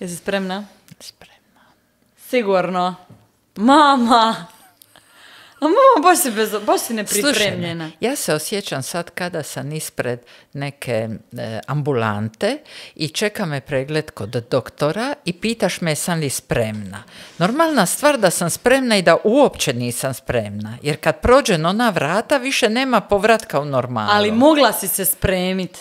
Jesi spremna? Spremna. Sigurno. Mama! A mama, baš si, bez, baš Slušaj, ja se osjećam sad kada sam ispred neke e, ambulante i čeka me pregled kod doktora i pitaš me sam li spremna. Normalna stvar da sam spremna i da uopće nisam spremna. Jer kad prođe ona vrata više nema povratka u normalu. Ali mogla si se spremiti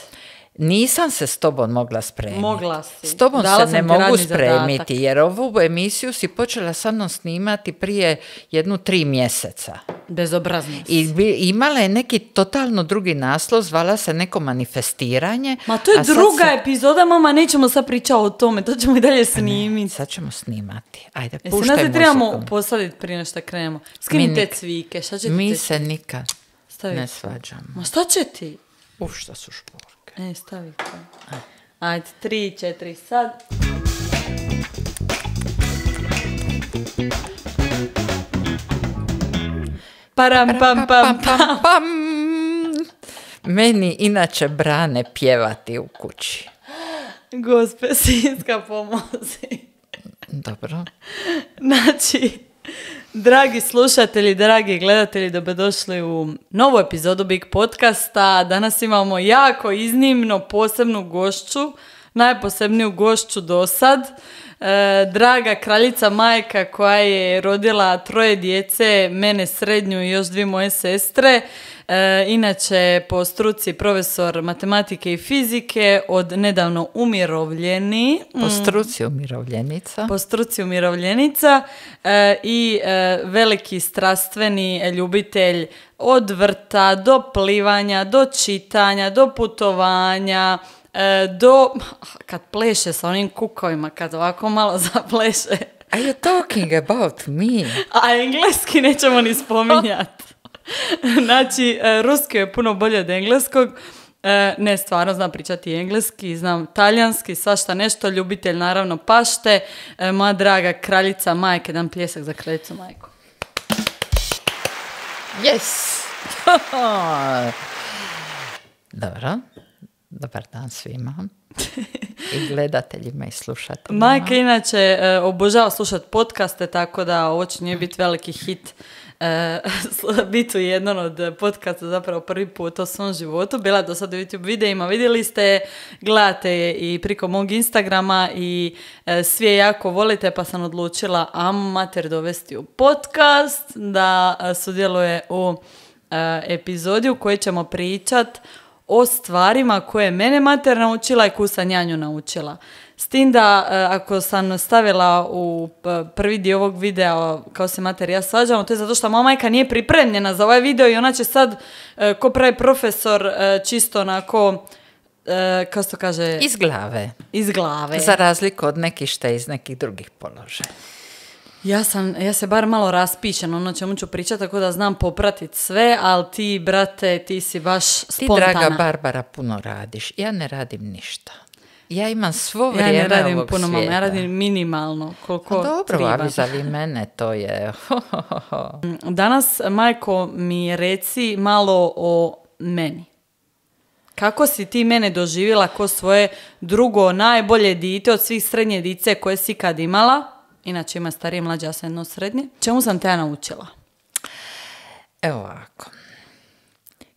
nisam se s tobom mogla spremiti. Mogla si. S tobom Dala se ne mogu spremiti, jer ovu emisiju si počela sa mnom snimati prije jednu tri mjeseca. Bezobrazno I bi, imala je neki totalno drugi naslov, zvala se neko manifestiranje. Ma to je druga epizoda, mama, nećemo sad pričati o tome, to ćemo i dalje pa snimiti. Sad ćemo snimati. Ajde, e, puštaj muzikom. trebamo posaditi prije nešto krenemo. Skinite cvike, šta Mi se nikad Stavi. ne svađamo. Ma šta će ti? Uf, šta su škola. E, stavi to. Ajde, tri, četiri, sad. Param, pam, pam, pam, pam. Meni inače brane pjevati u kući. Gospe, sinska pomozi. Dobro. Znači, Dragi slušatelji, dragi gledatelji, dobrodošli u novu epizodu Big Podcasta. Danas imamo jako iznimno posebnu gošću, najposebniju gošću do sad. E, draga kraljica majka koja je rodila troje djece, mene srednju i još dvije moje sestre. E, inače, po struci profesor matematike i fizike, od nedavno umirovljeni. Po mm. struci umirovljenica. Po struci umirovljenica e, i e, veliki strastveni ljubitelj od vrta do plivanja, do čitanja, do putovanja, do... Kad pleše sa onim kukovima, kad ovako malo zapleše. Are you talking about me? A engleski nećemo ni spominjati. znači, e, ruski je puno bolje od engleskog. E, ne, stvarno znam pričati engleski, znam talijanski, svašta nešto, ljubitelj naravno pašte, e, moja draga kraljica majke, dan pljesak za kraljicu majku. Yes! Dobro, dobar dan svima i gledateljima i slušateljima. Majka inače obožava slušati podcaste, tako da ovo će nije biti veliki hit E, biti u jednom od podcasta zapravo prvi put o svom životu. Bila do sada u YouTube videima, vidjeli ste, gledate je i priko mog Instagrama i e, svi je jako volite pa sam odlučila amater mater dovesti u podcast da e, sudjeluje u epizodi u kojoj ćemo pričat o stvarima koje mene mater naučila i nju naučila. S tim da e, ako sam stavila u e, prvi dio ovog videa kao se mater ja svađamo, to je zato što moja majka nije pripremljena za ovaj video i ona će sad, e, ko pravi profesor, čisto onako kao se to kaže? Iz glave. Iz glave. Za razliku od nekih šta iz nekih drugih položaja. Ja, sam, ja se bar malo raspišem ono čemu ću pričati, tako da znam popratiti sve, ali ti, brate, ti si baš spontana. Ti, draga Barbara, puno radiš. Ja ne radim ništa. Ja imam svo vrijeme Ja ne radim puno, ja radim minimalno koliko pa Dobro, triba. mene to je. Danas, Majko, mi reci malo o meni. Kako si ti mene doživjela ko svoje drugo najbolje dite od svih srednje dice koje si kad imala? Inače ima starije mlađe, ja sam jedno srednje. Čemu sam te ja naučila? Evo ovako.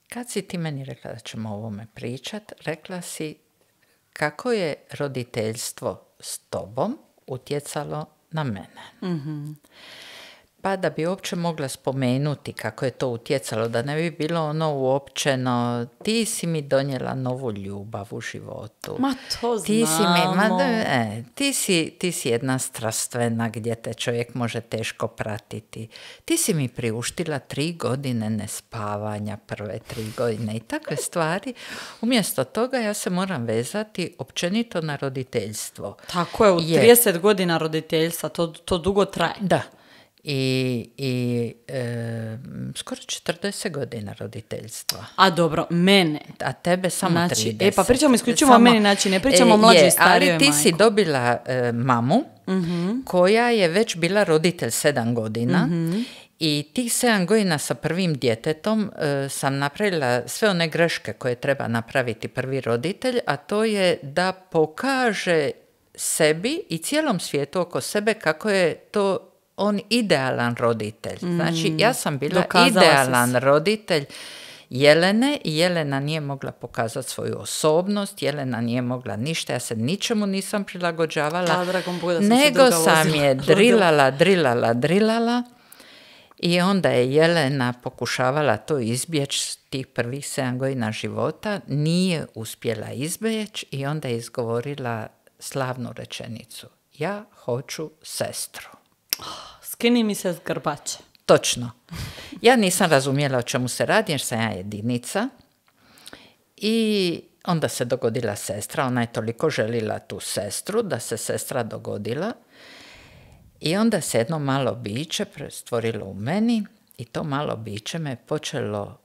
Kad si ti meni rekla da ćemo o ovome pričat, rekla si kako je roditeljstvo s tobom utjecalo na mene. mm pa da bi uopće mogla spomenuti kako je to utjecalo, da ne bi bilo ono uopćeno, ti si mi donijela novu ljubav u životu. Ma to ti Si mi, ma, e, ti, si, ti si jedna strastvena gdje te čovjek može teško pratiti. Ti si mi priuštila tri godine nespavanja, prve tri godine i takve stvari. Umjesto toga ja se moram vezati općenito na roditeljstvo. Tako je, u 30 godina roditeljstva, to, to dugo traje. Da i, i e, skoro 40 godina roditeljstva. A dobro, mene. A tebe samo znači, 30. E, pa pričamo isključivo o meni, znači ne pričamo o e, mlađoj Ali ti si dobila e, mamu mhm. koja je već bila roditelj 7 godina mhm. I tih sedam godina sa prvim djetetom e, sam napravila sve one greške koje treba napraviti prvi roditelj, a to je da pokaže sebi i cijelom svijetu oko sebe kako je to on idealan roditelj. Znači, mm, ja sam bila idealan roditelj Jelene i Jelena nije mogla pokazati svoju osobnost, Jelena nije mogla ništa, ja se ničemu nisam prilagođavala, da, nego sam, je drilala, drilala, drilala i onda je Jelena pokušavala to izbjeći tih prvih 7 godina života, nije uspjela izbjeći i onda je izgovorila slavnu rečenicu. Ja hoću sestru. Skini mi se zgrbače. Točno. Ja nisam razumjela o čemu se radi jer sam ja jedinica i onda se dogodila sestra. Ona je toliko želila tu sestru da se sestra dogodila i onda se jedno malo biće stvorilo u meni i to malo biće me počelo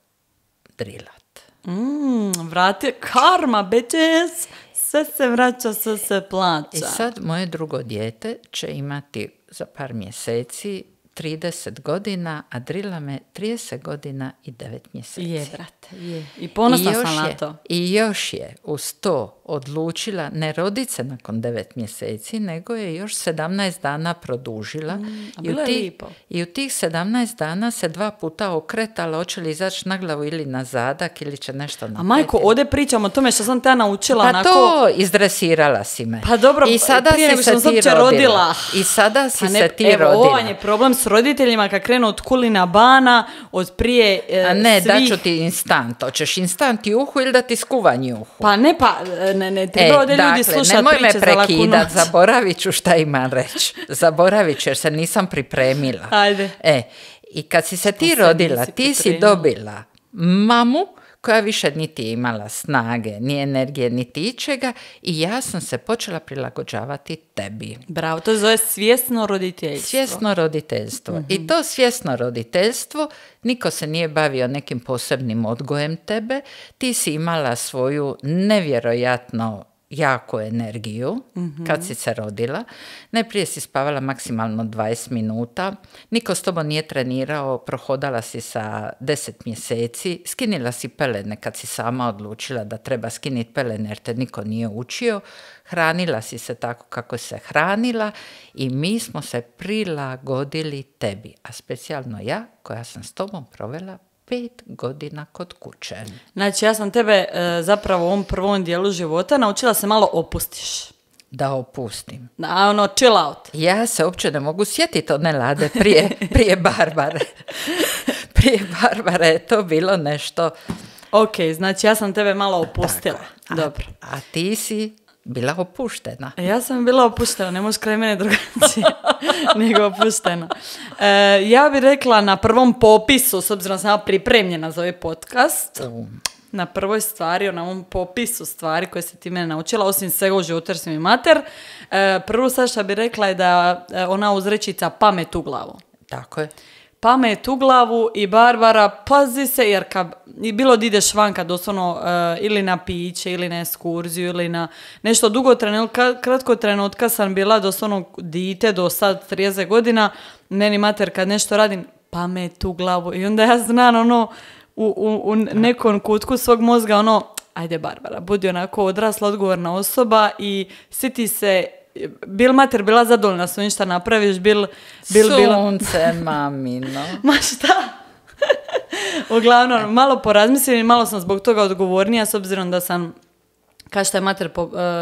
drilat. Mm, vrati, karma, bitches! Sve se vraća, sve se e plaća. I sad moje drugo dijete će imati za par mjeseci, 30 godina, a drila me 30 godina i 9 mjeseci. Je, brate, je. I ponosna I sam na to. I još je uz to odlučila, ne rodit se nakon devet mjeseci, nego je još sedamnaest dana produžila. Mm, I, u tih, I u tih 17 dana se dva puta okretala, hoće li izaći na glavu ili na zadak ili će nešto na A majko, ode pričamo o tome što sam te naučila. Pa to izdresirala si me. Pa dobro, I sada prije se rodila. I sada si pa ne, se ti evo, Ovo je problem s roditeljima kad krenu od kulina bana, od prije e, A ne, svih... daću ti instant. Hoćeš instant juhu ili da ti skuvanju juhu? Pa ne, pa e, ne, ne, e, dakle, slušati nemoj me prekidat, zaboravit ću šta imam reći. Zaboravit ću jer se nisam pripremila. Ajde. E, I kad si se ti rodila, ti si dobila mamu koja više niti je imala snage, ni energije, niti ičega i ja sam se počela prilagođavati tebi. Bravo, to zove svjesno roditeljstvo. Svjesno roditeljstvo. I mhm. to svjesno roditeljstvo, niko se nije bavio nekim posebnim odgojem tebe, ti si imala svoju nevjerojatno jako energiju kad si se rodila. Najprije si spavala maksimalno 20 minuta, niko s tobom nije trenirao, prohodala si sa 10 mjeseci, skinila si pelene kad si sama odlučila da treba skiniti pelene jer te niko nije učio, hranila si se tako kako se hranila i mi smo se prilagodili tebi, a specijalno ja koja sam s tobom provela pet godina kod kuće. Znači, ja sam tebe e, zapravo u ovom prvom dijelu života naučila se malo opustiš. Da opustim. Na ono, chill out. Ja se uopće ne mogu sjetiti od lade prije, prije Barbare. prije Barbare je to bilo nešto... Ok, znači ja sam tebe malo opustila. Dobro. A ti si bila opuštena. Ja sam bila opuštena, ne možeš kraj mene drugačije nego opuštena. E, ja bih rekla na prvom popisu, s obzirom sam pripremljena za ovaj podcast, na prvoj stvari, na ovom popisu stvari koje se ti mene naučila, osim svega u životu jer mi mater, e, prvu saša što rekla je da e, ona uzrečica pamet u glavu. Tako je pamet u glavu i Barbara, pazi se, jer kad, bilo da ideš van kad doslovno e, ili na piće, ili na eskurziju, ili na nešto dugo trenutka, kratko trenutka sam bila doslovno dite do sad 30 godina, meni mater kad nešto radim, pamet u glavu i onda ja znam ono u, u, u nekom kutku svog mozga ono ajde Barbara, budi onako odrasla odgovorna osoba i siti se bil mater bila zadovoljna s ništa napraviš, bil... bil Sunce, bila... mamino. Ma šta? Uglavnom, e. malo porazmislim i malo sam zbog toga odgovornija s obzirom da sam kao što je mater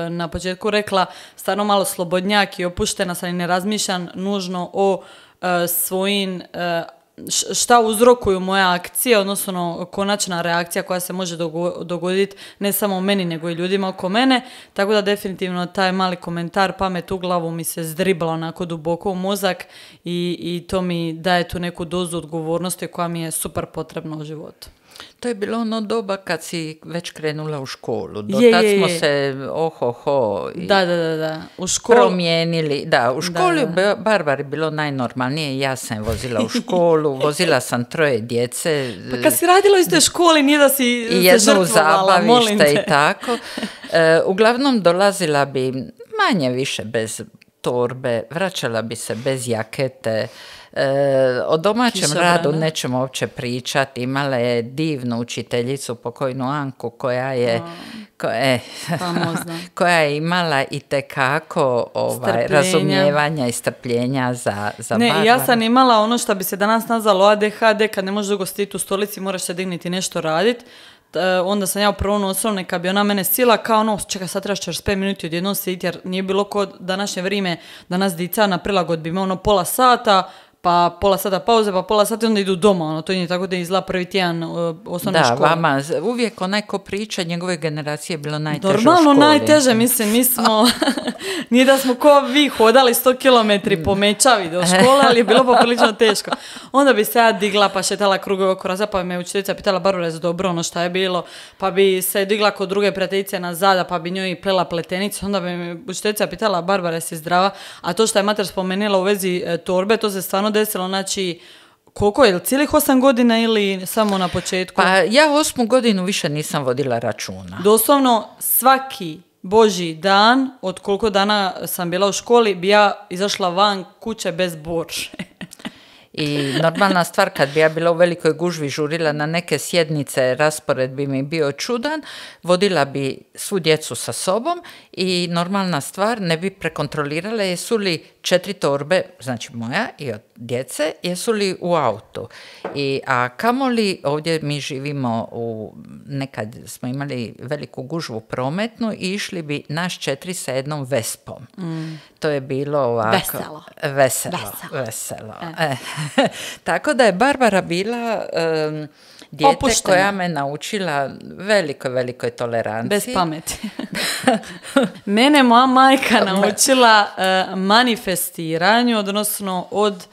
e, na početku rekla, stvarno malo slobodnjak i opuštena sam i ne razmišljam nužno o e, svojim šta uzrokuju moje akcije, odnosno ono, konačna reakcija koja se može dogoditi ne samo meni nego i ljudima oko mene, tako da definitivno taj mali komentar pamet u glavu mi se zdribla onako duboko u mozak i, i to mi daje tu neku dozu odgovornosti koja mi je super potrebna u životu. To je bilo ono doba kad si već krenula u školu. Do tad smo se ohoho da, da, da, da. U školu... promijenili. Da, u školi Barbari bilo najnormalnije. Ja sam vozila u školu, vozila sam troje djece. Pa kad si radila u istoj školi, nije da si I i tako. E, uglavnom dolazila bi manje više bez torbe, vraćala bi se bez jakete, e, o domaćem Kisobrana. radu nećemo uopće pričati, imala je divnu učiteljicu, pokojnu Anku, koja je, ko, e, koja je imala i tekako ovaj, razumijevanja i strpljenja za, za ne, Ja sam imala ono što bi se danas nazvalo ADHD, kad ne možeš dugo u stolici, moraš se digniti nešto raditi, E, onda sam ja prvo osnovne kad bi ona mene sila kao ono, čekaj sad trebaš 5 minuti odjednom jer nije bilo kod današnje vrijeme, danas dica na prilagodbi ima ono pola sata, pa pola sata pauze, pa pola sata onda idu doma, ono, to nije tako da je izla prvi tjedan uh, osnovne škole. Da, vama, uvijek onaj ko priča njegove generacije je bilo najteže Normalno, u najteže, mislim, mi smo, nije da smo ko vi hodali 100 kilometri po mečavi do škole, ali je bilo poprilično teško. Onda bi se ja digla, pa šetala krugove oko raza, pa bi me učiteljica pitala Barbara za dobro ono šta je bilo, pa bi se digla kod druge prijateljice na zada, pa bi njoj plela pletenicu, onda bi me učiteljica pitala Barbara si zdrava, a to što je mater spomenula u vezi e, torbe, to se stvarno desilo, znači, koliko je, cijelih osam godina ili samo na početku? Pa ja osmu godinu više nisam vodila računa. Doslovno svaki Boži dan, od koliko dana sam bila u školi, bi ja izašla van kuće bez borše. I normalna stvar, kad bi ja bila u velikoj gužvi žurila na neke sjednice, raspored bi mi bio čudan, vodila bi svu djecu sa sobom i normalna stvar, ne bi prekontrolirala jesu li četiri torbe, znači moja i od djece jesu li u autu. I, a kamoli ovdje mi živimo u, nekad smo imali veliku gužvu prometnu i išli bi naš četiri sa jednom vespom. Mm. To je bilo ovako... Veselo. Veselo. veselo. E. Tako da je Barbara bila dijete koja me naučila velikoj, velikoj toleranciji. Bez pameti. Mene moja majka naučila eh, manifestiranju, odnosno od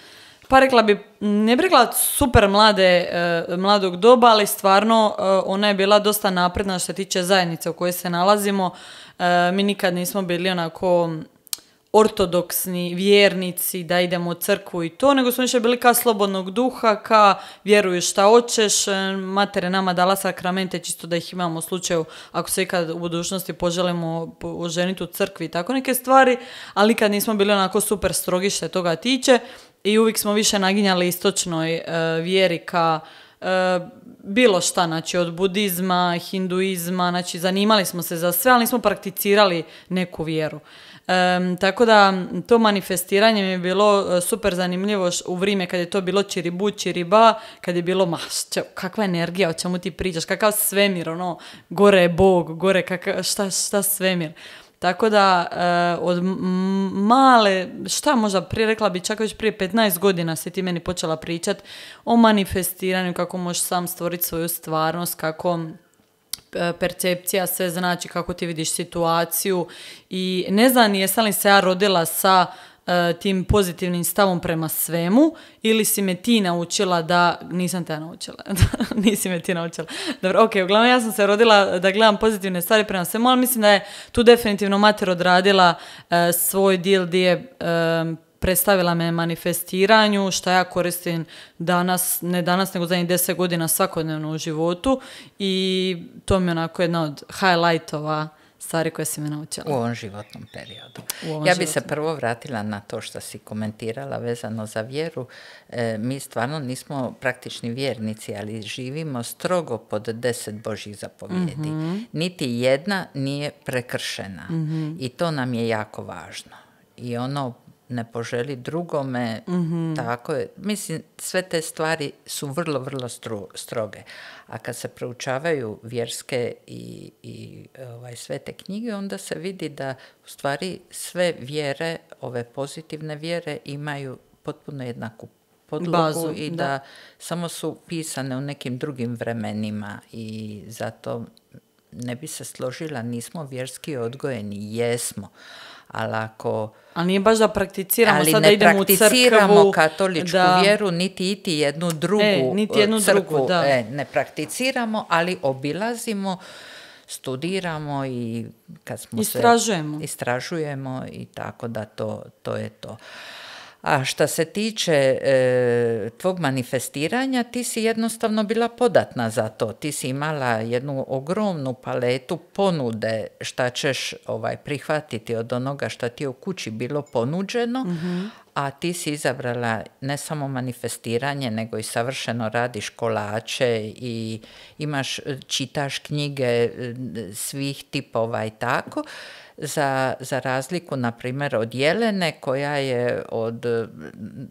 pa rekla bi, ne bi rekla super mlade, eh, mladog doba, ali stvarno eh, ona je bila dosta napredna što se tiče zajednice u kojoj se nalazimo. mi nikad nismo bili onako ortodoksni vjernici da idemo u crkvu i to, nego smo više bili ka slobodnog duha, ka vjeruju šta hoćeš, je nama dala sakramente čisto da ih imamo u slučaju ako se ikad u budućnosti poželimo oženiti u crkvi i tako neke stvari, ali kad nismo bili onako super strogi što toga tiče i uvijek smo više naginjali istočnoj e, vjeri ka e, bilo šta, znači od budizma, hinduizma, znači zanimali smo se za sve, ali nismo prakticirali neku vjeru tako da to manifestiranje mi je bilo e, super zanimljivo u vrijeme kad je to bilo čiribu, čiriba, kad je bilo ma kakva energija, o čemu ti pričaš, kakav svemir, ono, gore je Bog, gore kakav, šta, šta svemir. Tako da e, od male, šta možda prije rekla bi, čak već prije 15 godina se ti meni počela pričat o manifestiranju, kako možeš sam stvoriti svoju stvarnost, kako percepcija sve znači kako ti vidiš situaciju i ne znam jesam li se ja rodila sa e, tim pozitivnim stavom prema svemu ili si me ti naučila da nisam te naučila nisi me ti naučila dobro ok uglavnom ja sam se rodila da gledam pozitivne stvari prema svemu ali mislim da je tu definitivno mater odradila e, svoj dio gdje je e, predstavila me manifestiranju, šta ja koristim danas, ne danas nego zadnjih deset godina svakodnevno u životu i to mi je onako jedna od highlightova stvari koje si me naučila. U ovom životnom periodu. ja bi se prvo vratila na to što si komentirala vezano za vjeru. E, mi stvarno nismo praktični vjernici, ali živimo strogo pod deset božjih zapovjedi. Mhm. Niti jedna nije prekršena. Mhm. I to nam je jako važno. I ono ne poželi drugome, mm tako je. Mislim, sve te stvari su vrlo, vrlo stroge. A kad se proučavaju vjerske i, i ovaj, sve te knjige, onda se vidi da u stvari sve vjere, ove pozitivne vjere, imaju potpuno jednaku podlogu i da, da samo su pisane u nekim drugim vremenima i zato ne bi se složila, nismo vjerski odgojeni, jesmo ali ako... Ali nije baš da prakticiramo, ali sad idemo u crkvu. ne prakticiramo katoličku da, vjeru, niti iti jednu drugu e, niti jednu e, crkvu. Drugu, da. E, ne prakticiramo, ali obilazimo, studiramo i kad smo istražujemo. se... Istražujemo. Istražujemo i tako da to, to je to. A što se tiče e, tvog manifestiranja, ti si jednostavno bila podatna za to. Ti si imala jednu ogromnu paletu ponude šta ćeš ovaj, prihvatiti od onoga što ti je u kući bilo ponuđeno, mhm. a ti si izabrala ne samo manifestiranje, nego i savršeno radiš kolače i imaš, čitaš knjige svih tipova i tako za, za razliku, na primjer, od Jelene koja je od...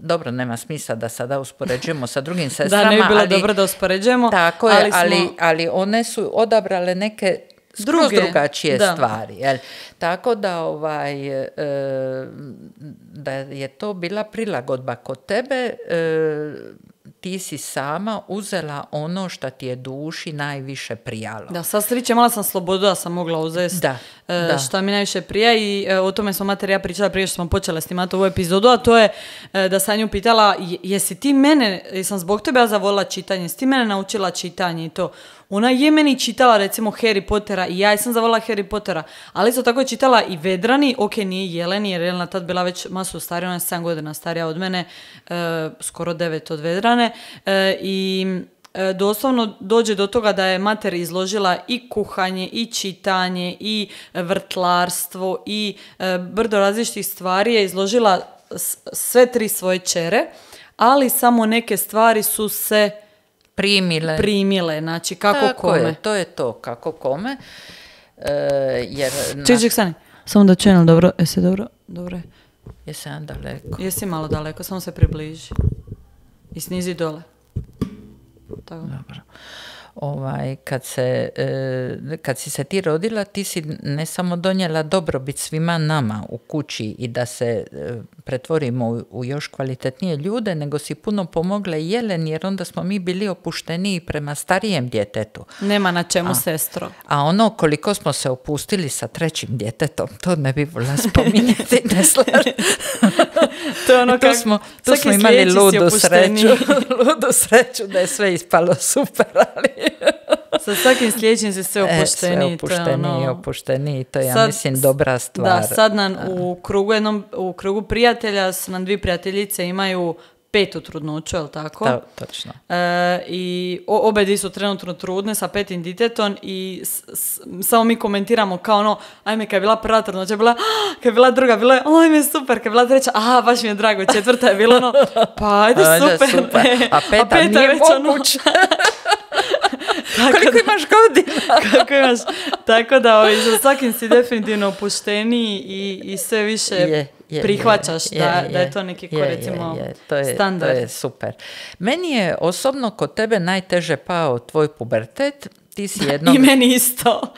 Dobro, nema smisla da sada uspoređujemo sa drugim sestrama. da, ne bi bilo ali, dobro da uspoređujemo. ali, ali, one su odabrale neke drugačije da. stvari. Jel? Tako da, ovaj, e, da je to bila prilagodba kod tebe. E, ti si sama uzela ono što ti je duši najviše prijalo. Da, sa sreće mala sam slobodu da sam mogla uzeti. Da. E, šta mi najviše prija i e, o tome smo materija pričala prije što smo počela snimati ovu epizodu, a to je e, da sam nju pitala jesi ti mene, jesam zbog tebe ja zavolila čitanje, jesi ti mene naučila čitanje i to. Ona je meni čitala recimo Harry Pottera i ja sam zavolila Harry Pottera, ali isto tako je čitala i Vedrani, ok nije Jeleni jer Jelena tad bila već masu starija, ona je 7 godina starija od mene, skoro 9 od Vedrane i E, doslovno dođe do toga da je mater izložila i kuhanje i čitanje i vrtlarstvo i e, brdo različitih stvari je izložila sve tri svoje čere, ali samo neke stvari su se primile. Primile, znači kako kome. to je to, kako kome. E, jer, Ček, ček, Samo da čujem, dobro, jesi dobro? daleko. Jesi malo daleko, samo se približi. I snizi dole. Tak. Dobra. ovaj, kad, se, e, kad si se ti rodila, ti si ne samo donijela dobrobit svima nama u kući i da se e, pretvorimo u, još kvalitetnije ljude, nego si puno pomogla i Jelen, jer onda smo mi bili opušteniji prema starijem djetetu. Nema na čemu, a, sestro. A ono koliko smo se opustili sa trećim djetetom, to ne bi volila spominjati. ne to je ono kako smo, smo imali sreću, ludu sreću da je sve ispalo super, ali Sa svakim sljedećim se e, sve opušteniji. sve ono... To je, ja mislim, dobra stvar. Da, sad nam u krugu, jednom, u krugu prijatelja su nam dvi prijateljice imaju petu trudnoću, je li tako? Da, točno. E, I obe su trenutno trudne sa petim ditetom i samo mi komentiramo kao ono, ajme, kad je bila prva trudnoća, bila, ah! kad je bila druga, bila je, ajme, super, kad je bila treća, a, baš mi je drago, četvrta je bilo ono, pa, ajde, super. A peta, a peta nije ono Koliko imaš godina? imaš? Tako da ovaj, za svakim si definitivno opušteniji i, i sve više je, prihvaćaš da, da je to neki ko recimo to je, standard. To je super. Meni je osobno kod tebe najteže pao tvoj pubertet. Ti si jednog, I meni isto.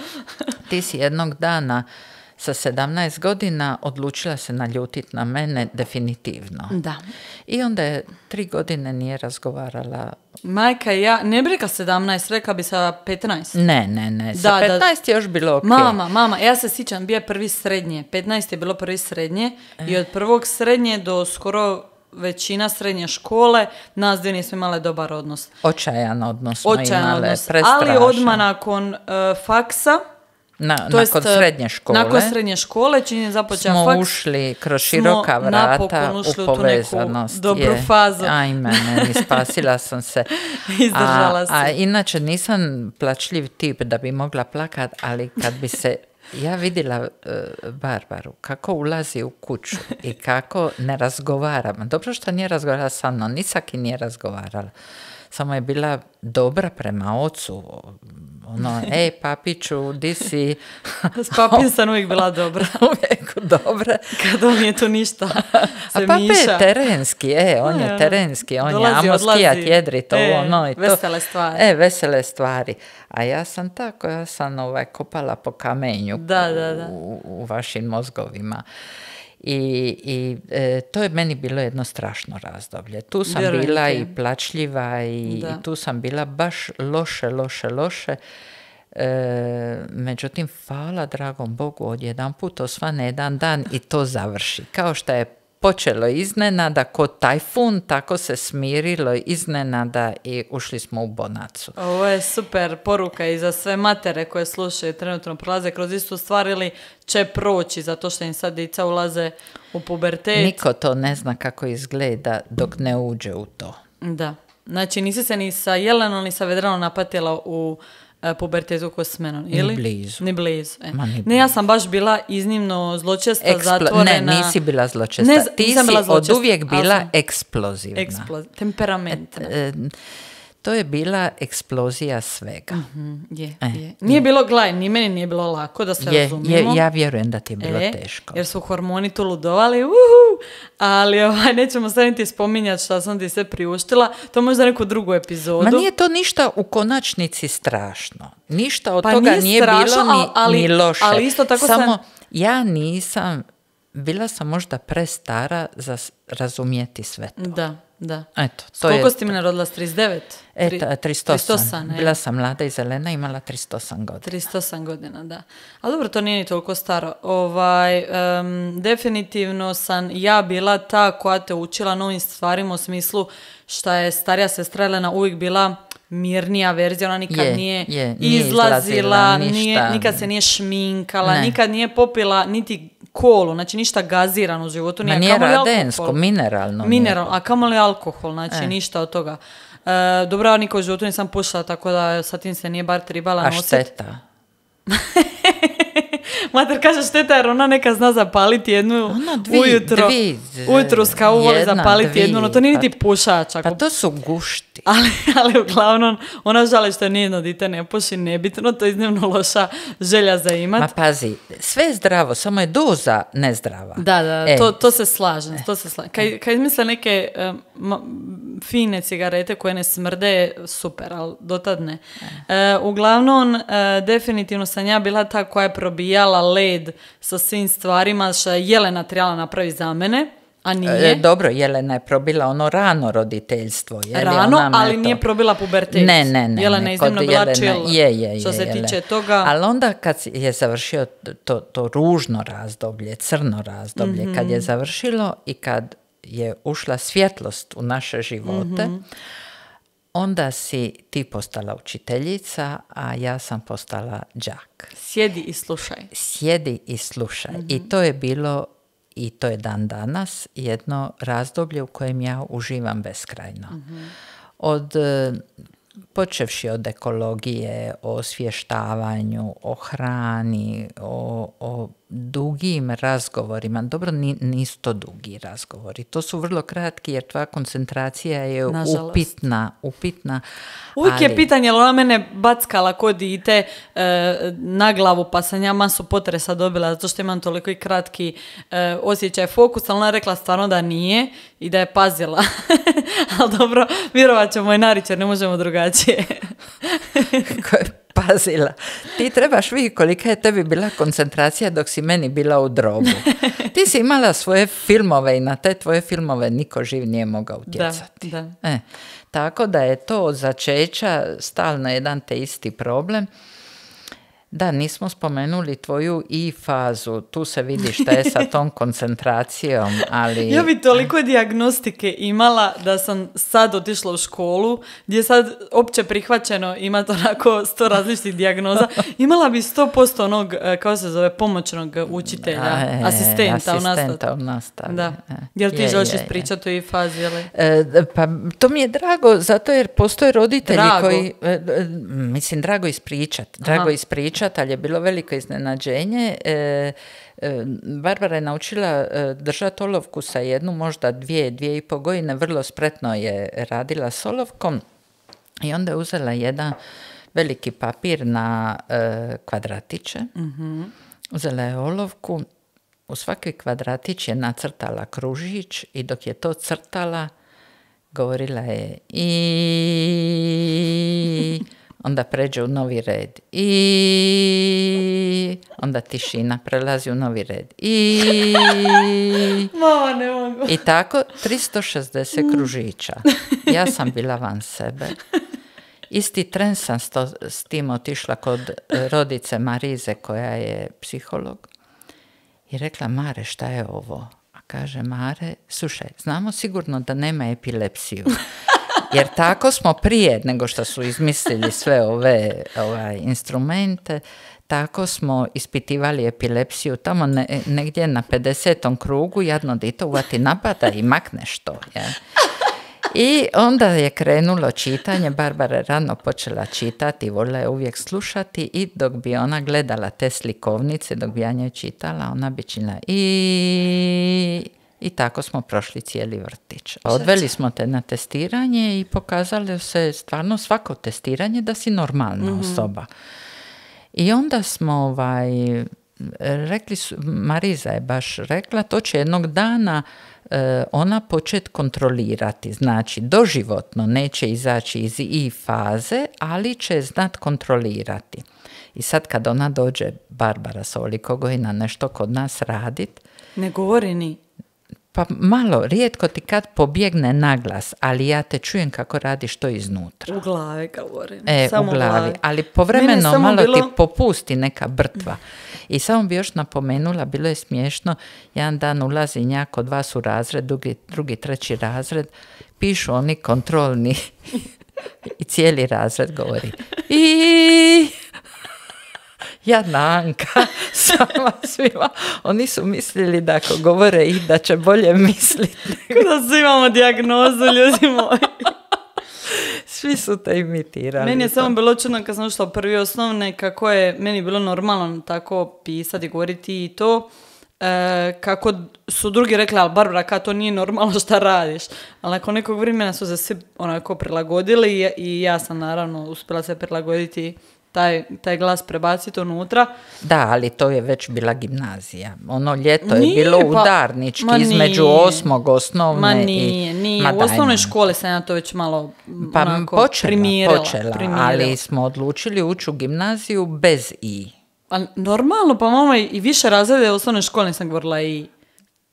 ti si jednog dana sa 17 godina odlučila se naljutiti na mene definitivno. Da. I onda je tri godine nije razgovarala. Majka i ja, ne bi rekla 17, rekla bi sa 15. Ne, ne, ne. Sa 15 je još bilo ok. Mama, mama, ja se sjećam, bio je prvi srednje. 15 je bilo prvi srednje i e. od prvog srednje do skoro većina srednje škole, nas dvije nismo imale dobar odnos. Očajan odnos Očajan odnos. Ali odmah nakon uh, faksa, na, to nakon e, srednje škole. Nakon srednje škole, čini započeo smo ušli kroz široka vrata ušli u povezanost. Dobru fazu. Ajme, spasila sam se. Izdržala a, sam. A inače nisam plačljiv tip da bi mogla plakat, ali kad bi se ja vidjela e, Barbaru kako ulazi u kuću i kako ne razgovaram. Dobro što nije razgovarala sa mnom, nisak i nije razgovarala. Samo je bila dobra prema ocu, ono, ej papiću, di si? S papim sam uvijek bila dobra. uvijek dobra. Kad on je tu ništa, A papi je terenski, e, on je e, ono, terenski, on je amo skijat, e, ono i to. Vesele stvari. E, vesele stvari. A ja sam tako, ja sam ovaj, kopala po kamenju da, da, da. u vašim mozgovima. I, i e, to je meni bilo jedno strašno razdoblje. Tu sam bila i plačljiva i, tu sam bila baš loše, loše, loše. E, međutim, hvala dragom Bogu, odjedan put osvane jedan dan i to završi. Kao što je počelo iznenada kod tajfun, tako se smirilo iznenada i ušli smo u bonacu. Ovo je super poruka i za sve matere koje slušaju trenutno prolaze kroz istu stvar ili će proći zato što im sad dica ulaze u pubertet. Niko to ne zna kako izgleda dok ne uđe u to. Da. Znači nisi se ni sa Jelenom ni sa Vedranom napatila u E, pubertetu ko s menom, ili? Ni blizu. Ni blizu, e. Ne, ja sam baš bila iznimno zločesta, zatvorena. Ne, nisi bila zločesta. Ti si bila od uvijek bila sam... eksplozivna. Eksplo- temperament. E, to je bila eksplozija svega. Mhm, je, e, je. Nije bilo, glaj, ni meni nije bilo lako da se je, razumijemo. Je, ja vjerujem da ti je bilo e, teško. Jer su hormoni tu ludovali, uhu, ali ovaj, nećemo sad niti spominjati što sam ti sve priuštila. To možda neku drugu epizodu. Ma nije to ništa u konačnici strašno. Ništa od pa toga nije, nije bilo ni, ali, ni loše. Ali isto tako Samo ja nisam, bila sam možda prestara za razumijeti sve to. Da. Da. Eto, to Koliko je... ste mi narodila? 39? Eto, 38. Bila sam mlada i zelena, imala 308 godina. 308 godina, da. A dobro, to nije ni toliko staro. Ovaj, definitivno sam ja bila ta koja te učila novim stvarima u smislu šta je starija sestra Elena uvijek bila mirnija verzija, ona nikad nije, je, izlazila, Nije, nikad se nije šminkala, nikad nije popila niti kolu, znači ništa gazirano u životu. Nije, Ma nije radensko, mineralno. Mineralno, a kamoli alkohol, znači e. ništa od toga. E, dobro, ja niko u životu nisam tako da sa tim se nije bar tribala nositi. A šteta. Mater, kaže, šteta jer ona neka zna zapaliti jednu ono, dvi, ujutro. Dvi, ujutro skao voli zapaliti jednu, no to nije pa niti pušač. Pa to su gušti. Ali, ali uglavnom, ona žali što nijedno dite ne puši, nebitno, to je iznimno loša želja za imat. Ma pazi, sve je zdravo, samo je doza nezdrava. Da, da, e. to, to se slažem, to se e. Kaj, misle neke e, fine cigarete koje ne smrde, super, ali dotad ne. uglavnom, definitivno sam ja bila ta koja je probijala led sa svim stvarima što je Jelena trebala napraviti za mene. A e, nije? E, dobro, Jelena je probila ono rano roditeljstvo. Je rano, ona ali to... nije probila pubertet. Ne, ne, ne. Jelena je iznimno bila je, je, je, Što se tiče toga... Ali onda kad je završio to, to ružno razdoblje, crno razdoblje, mm-hmm. kad je mhm. završilo i kad je ušla svjetlost u naše živote, mm-hmm. Onda si ti postala učiteljica, a ja sam postala džak. Sjedi i slušaj. Sjedi i slušaj. I mhm. to je bilo i to je dan danas jedno razdoblje u kojem ja uživam beskrajno. Mhm. Od e, počevši od ekologije, o osvještavanju, o hrani, o, o dugim razgovorima, dobro nisu to dugi razgovori, to su vrlo kratki jer tva koncentracija je upitna. upitna Uvijek je pitanje, jel ona mene backala kod i te e, na glavu pa sam ja masu potresa dobila zato što imam toliko i kratki e, osjećaj fokusa, ali ona je rekla stvarno da nije i da je pazila. ali dobro, vjerovat ćemo i naričer, ne možemo drugačije. pazila. Ti trebaš vidjeti kolika je tebi bila koncentracija dok si meni bila u drobu. Ti si imala svoje filmove i na te tvoje filmove niko živ nije mogao utjecati. E, tako da je to od začeća stalno jedan te isti problem. Da, nismo spomenuli tvoju i fazu. Tu se vidi šta je sa tom koncentracijom, ali... ja bi toliko diagnostike imala da sam sad otišla u školu, gdje je sad opće prihvaćeno imati onako sto različitih dijagnoza. Imala bi sto posto onog, e, kao se zove, pomoćnog učitelja, e, asistenta, asistenta u nastavi. Da. E. Jel ti želiš ispričati o i fazi? pa to mi je drago, zato jer postoje roditelji koji... mislim, drago ispričati. Drago ispričati je bilo veliko iznenađenje. E, e, Barbara je naučila e, držati olovku sa jednu, možda dvije, dvije i po godine, vrlo spretno je radila s olovkom i onda je uzela jedan veliki papir na kvadratiće, mhm. uzela je olovku, u svaki kvadratić je nacrtala kružić i dok je to crtala, govorila je i onda pređe u novi red i onda tišina prelazi u novi red i Mama, ne mogu. i tako 360 mm. kružića ja sam bila van sebe isti tren sam s tim otišla kod rodice Marize koja je psiholog i rekla Mare šta je ovo a kaže Mare slušaj znamo sigurno da nema epilepsiju jer tako smo prije nego što su izmislili sve ove ovaj, instrumente, tako smo ispitivali epilepsiju tamo negdje na 50. krugu, jadno dito uvati napada i makne što. I onda je krenulo čitanje, Barbara je rano počela čitati, volila je uvijek slušati i dok bi ona gledala te slikovnice, dok bi ja nje čitala, ona bi činila i i tako smo prošli cijeli vrtić. Odveli smo te na testiranje i pokazali se stvarno svako testiranje da si normalna mhm. osoba. I onda smo ovaj, rekli Mariza je baš rekla, to će jednog dana e, ona počet kontrolirati. Znači, doživotno neće izaći iz i faze, ali će znat kontrolirati. I sad kad ona dođe, Barbara Solikogojna, ovoliko godina nešto kod nas radit, ne govori ni. Pa malo, rijetko ti kad pobjegne naglas, ali ja te čujem kako radiš to iznutra. U glavi govorim. E, samo u glavi. Ali povremeno malo ti popusti neka brtva. I samo bi još napomenula, bilo je smiješno, jedan dan ulazi njak od vas u razred, drugi, treći razred, pišu oni kontrolni i cijeli razred govori. I... Jadna Anka sama svima. Oni su mislili da ako govore ih da će bolje misliti. Kada svi imamo dijagnozu, ljudi moji. Svi su te imitirali. Meni je samo bilo čudno kad sam ušla prvi osnovne kako je meni bilo normalno tako pisati, i govoriti i to. E, kako su drugi rekli, ali Barbara, kad to nije normalno šta radiš. Ali nakon nekog vremena su se svi onako prilagodili i, i ja sam naravno uspjela se prilagoditi taj, taj glas prebaciti unutra. Da, ali to je već bila gimnazija. Ono ljeto je bilo pa, udarnički između nije. osmog osnovne ma nije, i... Nije. u osnovnoj školi sam ja to već malo pa, onako, počela, ali smo odlučili ući u gimnaziju bez i. Pa normalno, pa mama i više razrede osnovnoj škole nisam govorila i.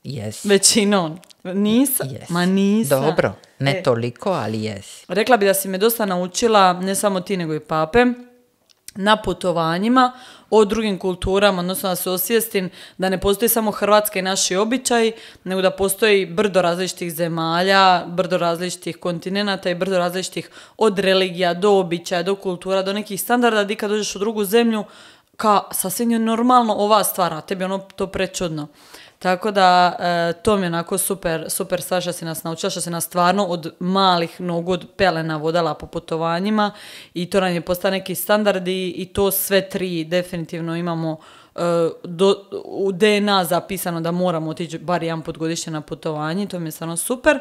Yes. Većinom. Nisam. Ma nisam. Dobro, ne e. toliko, ali jesi. Rekla bi da si me dosta naučila, ne samo ti nego i pape, na putovanjima o drugim kulturama, odnosno da se osvijestim da ne postoji samo Hrvatska i naši običaj, nego da postoji brdo različitih zemalja, brdo različitih kontinenata i brdo različitih od religija do običaja, do kultura, do nekih standarda di kad dođeš u drugu zemlju, ka sasvim je normalno ova stvar, a tebi ono to prečudno. Tako da, e, to mi je onako super, super Saša što si nas naučila, što si nas stvarno od malih nogu, od pelena vodala po putovanjima i to nam je postao neki standard i, to sve tri definitivno imamo e, do, u DNA zapisano da moramo otići bar jedan put godišnje na putovanje, to mi je stvarno super.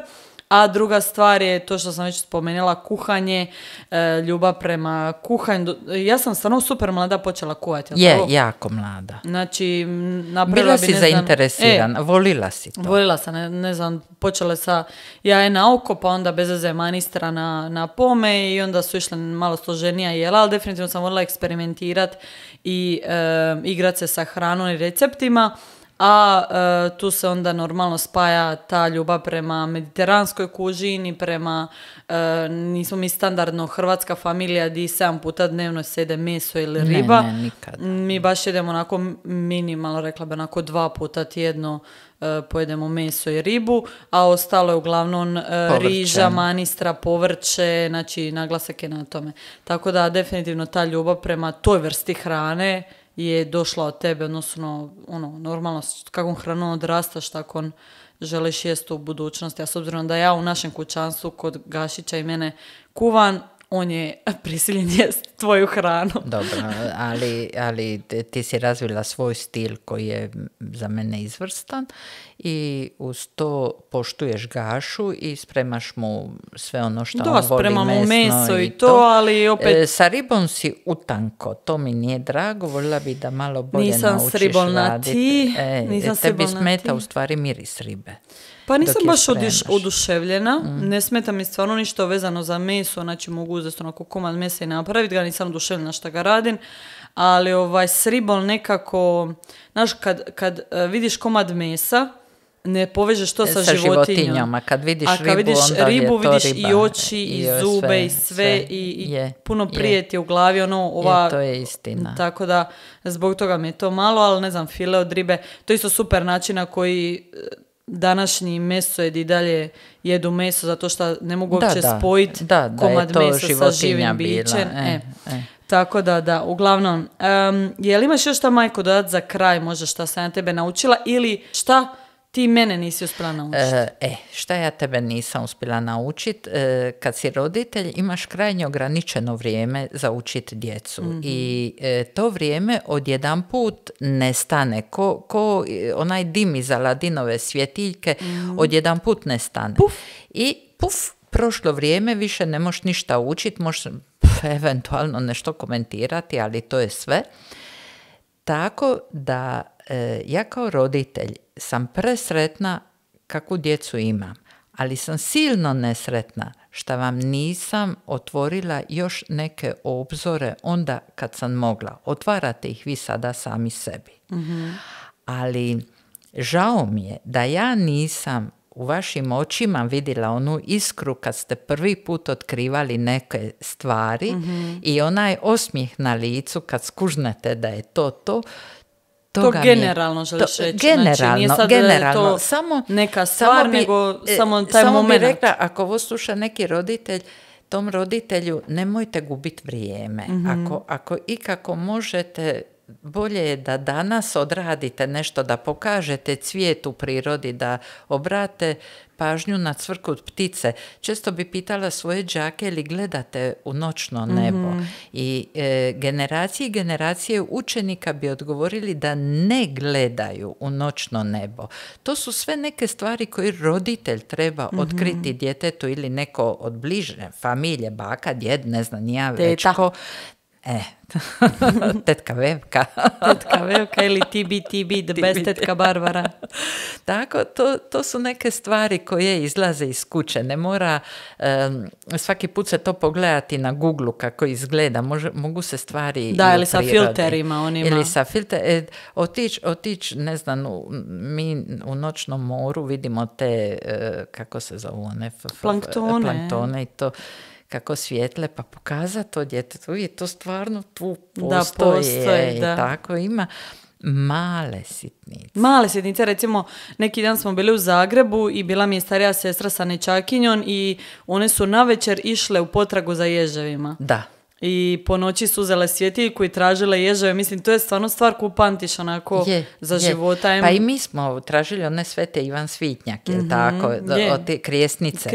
A druga stvar je to što sam već spomenula, kuhanje, e, ljubav prema kuhanju. Ja sam stvarno super mlada počela kuhati. Je, jako mlada. Znači, napravila bi, ne e, zainteresirana, volila si to. Volila sam, ne, znam, počela sa jaje na oko, pa onda bez veze manistra na, pome i onda su išle malo složenija jela, ali definitivno sam volila eksperimentirati i igrati e, igrat se sa hranom i receptima a e, tu se onda normalno spaja ta ljubav prema mediteranskoj kužini, prema e, nismo mi standardno hrvatska familija di sedam puta dnevno sede meso ili riba. Ne, ne, Mi baš jedemo onako minimalno, rekla bi onako dva puta tjedno e, pojedemo meso i ribu, a ostalo je uglavnom riža, manistra, povrće, znači naglasak je na tome. Tako da definitivno ta ljubav prema toj vrsti hrane je došla od tebe, odnosno, ono, normalno, kakvom hranom odrastaš, tako on želiš jesti u budućnosti. A s obzirom da ja u našem kućanstvu kod Gašića i mene kuvan, on je prisiljen jest tvoju hranu. Dobro, ali, ali ti si razvila svoj stil koji je za mene izvrstan i uz to poštuješ gašu i spremaš mu sve ono što on voli. Da, mu meso i to, ali opet... E, sa ribom si utanko, to mi nije drago, voljela bi da malo bolje nisam naučiš raditi. E, nisam s ribom na ti, e, Tebi smeta u stvari miris ribe. Pa nisam baš oduševljena, mm. ne smeta mi stvarno ništa vezano za meso, znači mogu uzeti onako komad mesa i napraviti ga, nisam oduševljena što ga radim, ali ovaj s ribom nekako, znaš, kad, kad e, vidiš komad mesa, ne povežeš to e, sa, životinjom. životinjama. Kad vidiš A kad vidiš ribu, vidiš i oči, i, zube, i sve, i, je, puno prijeti u glavi, ono, ova... to je istina. Tako da, zbog toga mi je to malo, ali ne znam, file od ribe, to je isto super način na koji e, današnji meso i dalje jedu meso zato što ne mogu uopće spojiti komad da mesa sa živim bićem. E, e, e, Tako da, da, uglavnom. Um, je li imaš još šta, majko, dodat za kraj možda šta sam na tebe naučila ili šta ti mene nisi uspjela naučiti. E, e šta ja tebe nisam uspjela naučiti? E, kad si roditelj imaš krajnje ograničeno vrijeme za učiti djecu. Mhm. I e, to vrijeme odjedan put nestane. Ko, ko onaj dim iz Aladinove svjetiljke mm odjedan put nestane. Puf. I puf, prošlo vrijeme, više ne možeš ništa učiti, možeš eventualno nešto komentirati, ali to je sve. Tako da ja kao roditelj sam presretna kakvu djecu imam, ali sam silno nesretna što vam nisam otvorila još neke obzore onda kad sam mogla. Otvarate ih vi sada sami sebi. Mhm. Ali žao mi je da ja nisam u vašim očima vidjela onu iskru kad ste prvi put otkrivali neke stvari mhm. i onaj osmijeh na licu kad skužnete da je to to to generalno želiš to, znači, nije sad e, generalno. samo, neka stvar, samo bi, nego e, samo taj samo moment. rekla, ako ovo sluša neki roditelj, tom roditelju nemojte gubiti vrijeme. mm Ako, ako ikako možete, bolje je da danas odradite nešto, da pokažete cvijet u prirodi, da obrate pažnju na od ptice. Često bi pitala svoje džake ili gledate u noćno mhm. nebo. I e, generacije i generacije učenika bi odgovorili da ne gledaju u noćno nebo. To su sve neke stvari koje roditelj treba mm otkriti djetetu ili neko od bliže familije, baka, djed, ne znam, ja već E, tetka Vevka. tetka Vevka ili TBTB, the best tetka Barbara. Tako, to, to su neke stvari koje izlaze iz kuće. Ne mora svaki put se to pogledati na Google kako izgleda. mogu se stvari... Da, ili sa filterima onima. Ili sa filter, e, otić, otić, ne znam, u, mi u noćnom moru vidimo te, e, kako se zovu one? Planktone. Planktone i to kako svijetle, pa pokaza to djetetu. je to stvarno tu postoje, da, postoji, tako ima male sitnice. Male sitnice, recimo neki dan smo bili u Zagrebu i bila mi je starija sestra sa nečakinjon i one su na večer išle u potragu za ježevima. Da i po noći su uzele svjetiljku i tražile ježave, Mislim, to je stvarno stvar koju onako je, za života. Pa i mi smo tražili one svete Ivan Svitnjak, mhm, tako? Je. Od te krijesnice.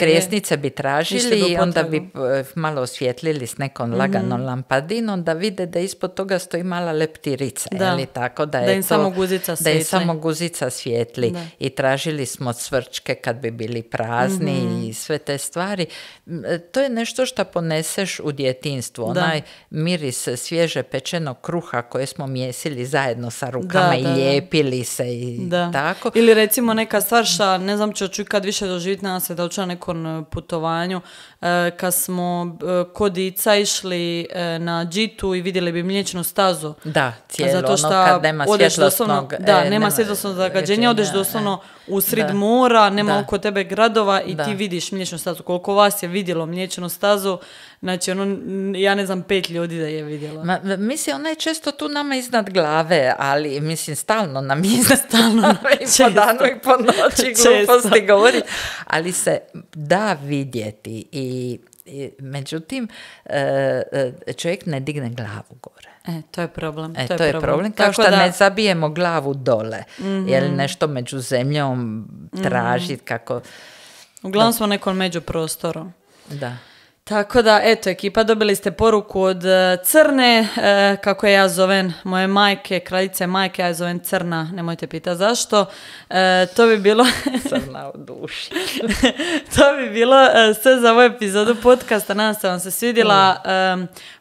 Krijesnice, bi tražili i onda bi e, malo osvjetlili s nekom laganom mhm. lampadinom da vide da ispod toga stoji mala leptirica. Da. li tako? Da, je im to, samo guzica svjetli. Da samo guzica svjetli. I tražili smo svrčke kad bi bili prazni mhm. i sve te stvari. E, to je nešto što poneseš u djeti djetinstvu. Onaj miris svježe pečenog kruha koje smo mjesili zajedno sa rukama i lijepili se i tako. Ili recimo neka stvar šta, ne znam ću ću kad više doživjeti nas se da nekom e, putovanju, e, kad smo e, kodica išli e, na džitu i vidjeli bi mliječnu stazu. Da, cijelo, Zato ono šta kad nema svjetlostnog doslovno, e, Da, nema svjetlosnog zagađenja, odeš doslovno u srid mora, nema oko tebe gradova i ti vidiš mliječnu stazu. Koliko vas je vidjelo mliječnu stazu, Znači, ono, ja ne znam, pet ljudi da je vidjela. Ma, mislim, ona je često tu nama iznad glave, ali mislim, stalno nam je iznad stalno i po danu i po noći gluposti govori. Ali se da vidjeti i međutim e, e, čovjek ne digne glavu gore. E, to je problem. E, to, je, problem. Kao što da... ne zabijemo glavu dole. mm Jer nešto među zemljom mhm. tražit. kako... Uglavnom smo nekom prostoru. Da. Tako da, eto, ekipa, dobili ste poruku od e, Crne, e, kako je ja zovem moje majke, kraljice majke, ja je zovem Crna, nemojte pitati zašto. E, to bi bilo... Crna duši. to bi bilo sve za ovu epizodu podcasta, nadam se vam se svidjela.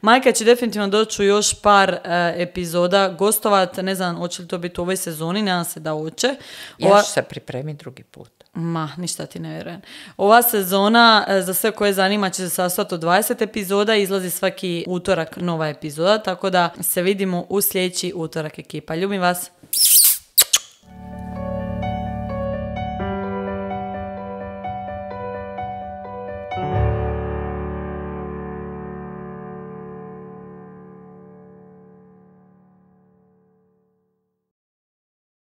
majka će definitivno doći u još par epizoda, gostovat, ne znam, hoće li to biti u ovoj sezoni, nadam se da hoće. Ja ću se pripremiti drugi put. Ma, ništa ti ne vjerujem. Ova sezona, e, za sve koje zanima, će se sastojati od 20 epizoda. Izlazi svaki utorak nova epizoda, tako da se vidimo u sljedeći utorak ekipa. Ljubim vas!